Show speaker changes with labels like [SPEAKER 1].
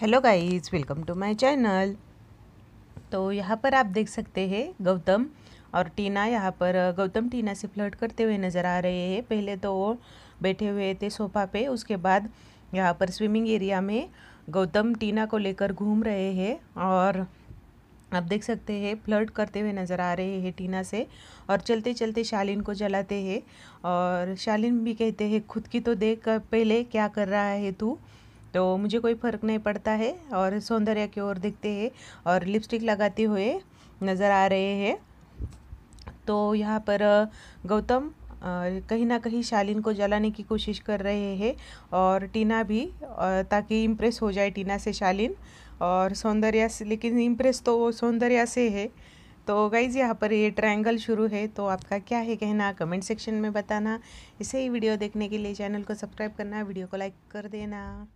[SPEAKER 1] hello guys welcome to my channel तो यहाँ पर आप देख सकते हैं गौतम और टीना यहाँ पर गौतम टीना से फ्लर्ट करते हुए नज़र आ रहे हैं पहले तो वो बैठे हुए थे सोफा पे उसके बाद यहाँ पर स्विमिंग एरिया में गौतम टीना को लेकर घूम रहे हैं और आप देख सकते हैं फ्लर्ट करते हुए नज़र आ रहे हैं टीना से और चलते चलते शालिन को जलाते हैं और शालिन भी कहते हैं खुद की तो देख पहले क्या कर रहा है तू तो मुझे कोई फ़र्क नहीं पड़ता है और सौंदर्य की ओर देखते हैं और लिपस्टिक लगाते हुए नज़र आ रहे हैं तो यहाँ पर गौतम कहीं ना कहीं शालीन को जलाने की कोशिश कर रहे हैं और टीना भी ताकि इम्प्रेस हो जाए टीना से शालीन और सौंदर्या से लेकिन इम्प्रेस तो वो सौंदर्या से है तो गाइज यहाँ पर ये ट्रायंगल शुरू है तो आपका क्या है कहना कमेंट सेक्शन में बताना इसे ही वीडियो देखने के लिए चैनल को सब्सक्राइब करना वीडियो को लाइक कर देना